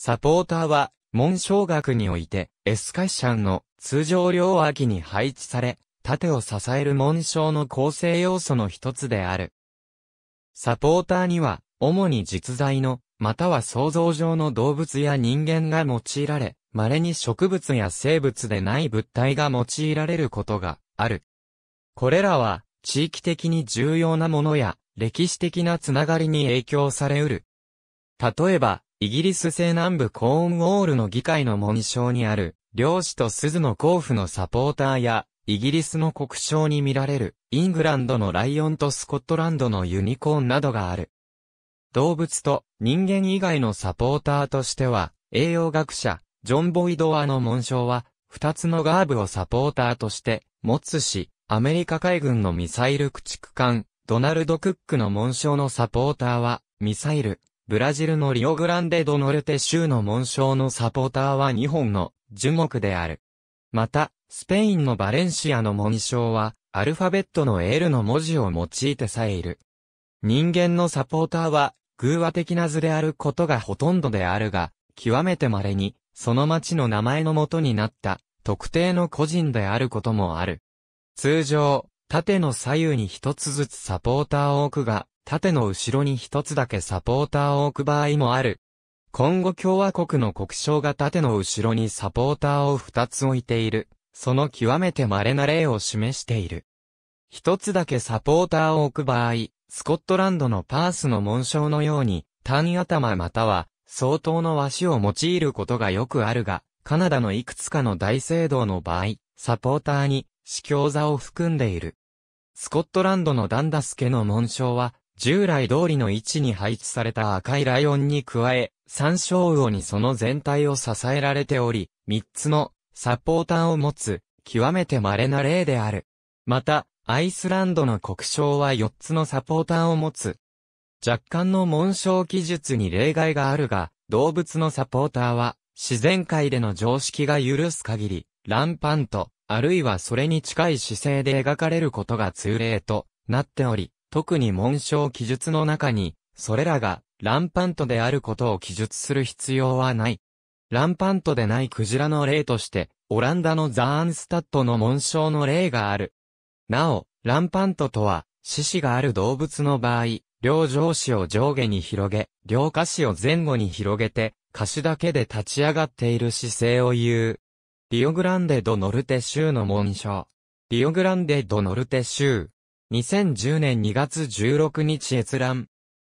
サポーターは、文章学において、エスカッシャンの通常両脇に配置され、盾を支える文章の構成要素の一つである。サポーターには、主に実在の、または想像上の動物や人間が用いられ、稀に植物や生物でない物体が用いられることがある。これらは、地域的に重要なものや、歴史的なつながりに影響されうる。例えば、イギリス西南部コーンウォールの議会の紋章にある、漁師と鈴の甲府のサポーターや、イギリスの国章に見られる、イングランドのライオンとスコットランドのユニコーンなどがある。動物と人間以外のサポーターとしては、栄養学者、ジョン・ボイドアの紋章は、二つのガーブをサポーターとして、持つし、アメリカ海軍のミサイル駆逐艦、ドナルド・クックの紋章のサポーターは、ミサイル、ブラジルのリオグランデドノルテ州の紋章のサポーターは日本の樹木である。また、スペインのバレンシアの紋章は、アルファベットの L の文字を用いてさえいる。人間のサポーターは、偶話的な図であることがほとんどであるが、極めて稀に、その町の名前の元になった、特定の個人であることもある。通常、縦の左右に一つずつサポーターを置くが、縦の後ろに一つだけサポーターを置く場合もある。今後共和国の国章が縦の後ろにサポーターを二つ置いている。その極めて稀な例を示している。一つだけサポーターを置く場合、スコットランドのパースの紋章のように、単頭または相当の和紙を用いることがよくあるが、カナダのいくつかの大聖堂の場合、サポーターに、司教座を含んでいる。スコットランドのダンダス家の紋章は、従来通りの位置に配置された赤いライオンに加え、三章魚にその全体を支えられており、3つのサポーターを持つ、極めて稀な例である。また、アイスランドの国章は4つのサポーターを持つ。若干の紋章記述に例外があるが、動物のサポーターは、自然界での常識が許す限り、乱パンと、あるいはそれに近い姿勢で描かれることが通例となっており、特に紋章記述の中に、それらがランパントであることを記述する必要はない。ランパントでないクジラの例として、オランダのザーンスタットの紋章の例がある。なお、ランパントとは、獅子がある動物の場合、両上肢を上下に広げ、両下肢を前後に広げて、下肢だけで立ち上がっている姿勢を言う。リオグランデ・ド・ノルテ州の紋章。リオグランデ・ド・ノルテ州。2010年2月16日閲覧。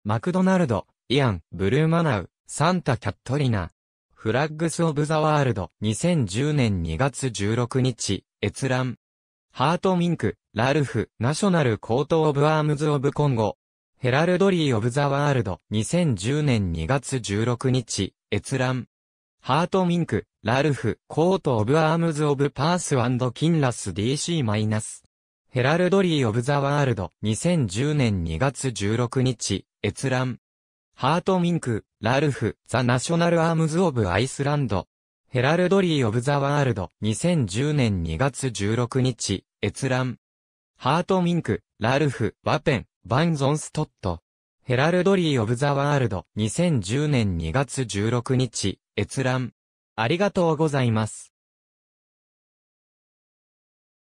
マクドナルド、イアン、ブルーマナウ、サンタ・キャットリナ。フラッグス・オブ・ザ・ワールド、2010年2月16日、閲覧。ハート・ミンク、ラルフ、ナショナル・コート・オブ・アームズ・オブ・コンゴ。ヘラルドリー・オブ・ザ・ワールド、2010年2月16日、閲覧。ハートミンク、ラルフ、コートオブアームズオブパースキンラス DC- ヘラルドリー・オブ・ザ・ワールド、2010年2月16日、閲覧。ハート・ミンク、ラルフ、ザ・ナショナル・アームズ・オブ・アイスランド。ヘラルドリー・オブ・ザ・ワールド、2010年2月16日、閲覧。ハート・ミンク、ラルフ、ワペン、バン・ゾンストット。ヘラルドリー・オブ・ザ・ワールド、2010年2月16日、閲覧。ありがとうございます。